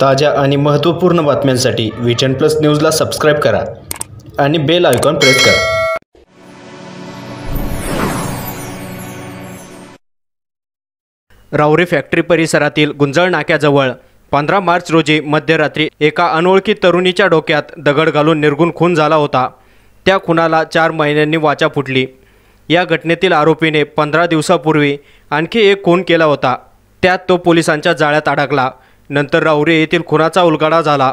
ताज्या आणि महत्त्वपूर्ण बातम्यांसाठी विजन प्लस न्यूजला सबस्क्राईब करा आणि बेल आयकॉन प्रेस करा राऊरी फॅक्टरी परिसरातील गुंजळ नाक्याजवळ पंधरा मार्च रोजी मध्यरात्री एका अनोळखी तरुणीच्या डोक्यात दगड घालून निर्गुण खून झाला होता त्या खुनाला चार महिन्यांनी वाचा फुटली या घटनेतील आरोपीने पंधरा दिवसापूर्वी आणखी एक खून केला होता त्यात तो पोलिसांच्या जाळ्यात अडकला नंतर राहुरी येथील खुनाचा उलगडा झाला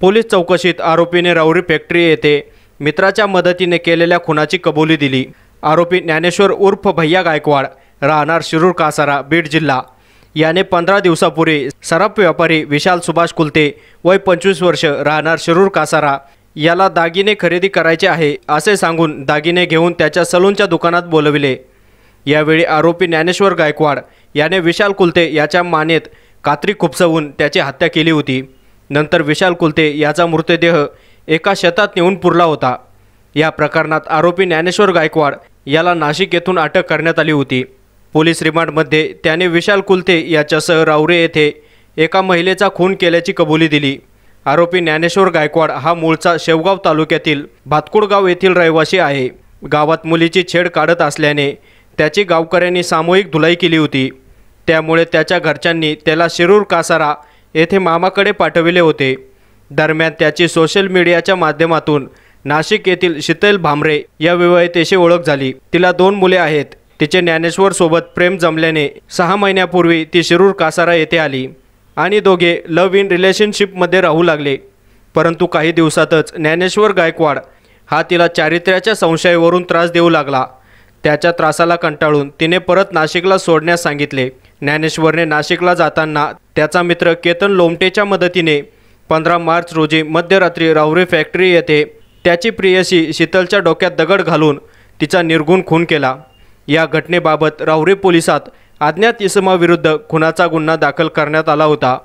पोलीस चौकशीत आरोपीने राहुरी फॅक्टरी येथे मित्राच्या मदतीने केलेल्या खुनाची कबुली दिली आरोपी ज्ञानेश्वर उर्फ भैया गायकवाड राहणार शिरूर कासारा बीड जिल्हा याने पंधरा दिवसापूर्वी सराफ व्यापारी विशाल सुभाष कुलते वय पंचवीस वर्ष राहणार शिरूर कासारा याला दागिने खरेदी करायचे आहे असे सांगून दागिने घेऊन त्याच्या सलूनच्या दुकानात बोलविले यावेळी आरोपी ज्ञानेश्वर गायकवाड याने विशाल कुलते याच्या मानेत कात्री खुपसवून त्याची हत्या केली होती नंतर विशाल कुलते याचा मृतदेह एका शेतात नेऊन पुरला होता या प्रकरणात आरोपी ज्ञानेश्वर गायकवाड याला नाशिक येथून अटक करण्यात आली होती पोलीस रिमांडमध्ये त्याने विशाल कुलते याच्यासह रावरे येथे एका महिलेचा खून केल्याची कबुली दिली आरोपी ज्ञानेश्वर गायकवाड हा मूळचा शेवगाव तालुक्यातील भातकुडगाव येथील रहिवासी आहे गावात मुलीची छेड काढत असल्याने त्याची गावकऱ्यांनी सामूहिक धुलाई केली होती त्यामुळे त्याच्या घरच्यांनी त्याला शिरूर कासारा येथे मामाकडे पाठविले होते दरम्यान त्याची सोशल मीडियाच्या माध्यमातून नाशिक येथील शीतल भामरे या विवाहितेशी ओळख झाली तिला दोन मुले आहेत तिचे ज्ञानेश्वर सोबत प्रेम जमल्याने सहा महिन्यापूर्वी ती शिरूर कासारा येथे आली आणि दोघे लव इन रिलेशनशिपमध्ये राहू लागले परंतु काही दिवसातच ज्ञानेश्वर गायकवाड हा तिला चारित्र्याच्या संशयावरून त्रास देऊ लागला त्याच्या त्रासाला कंटाळून तिने परत नाशिकला सोडण्यास सांगितले ज्ञानेश्वरने नाशिकला जाताना त्याचा मित्र केतन लोमटेच्या मदतीने पंधरा मार्च रोजी मध्यरात्री राहुरी फॅक्टरी येथे त्याची प्रियसी शीतलच्या डोक्यात दगड घालून तिचा निर्गुण खून केला या घटनेबाबत राहुरी पोलिसात अज्ञात इसमाविरुद्ध खुनाचा गुन्हा दाखल करण्यात आला होता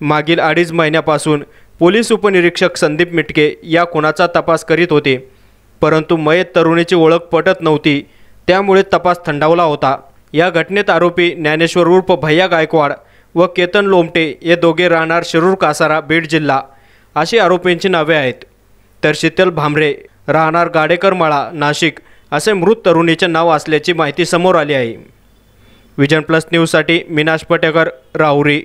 मागील अडीच महिन्यापासून पोलीस उपनिरीक्षक संदीप मिटके या खुनाचा तपास करीत होते परंतु मयत तरुणीची ओळख पटत नव्हती त्यामुळे तपास थंडावला होता या घटनेत आरोपी ज्ञानेश्वर उर्फ भैया गायकवाड व केतन लोमटे हे दोघे राहणार शिरूर कासारा बीड जिल्हा अशी आरोपींची नावे आहेत तर शीतल भांबरे राहणार गाडेकरमाळा नाशिक असे मृत तरुणीचे नाव असल्याची माहिती समोर आली आहे विजन प्लस न्यूजसाठी मीनाश पटेकर राहुरी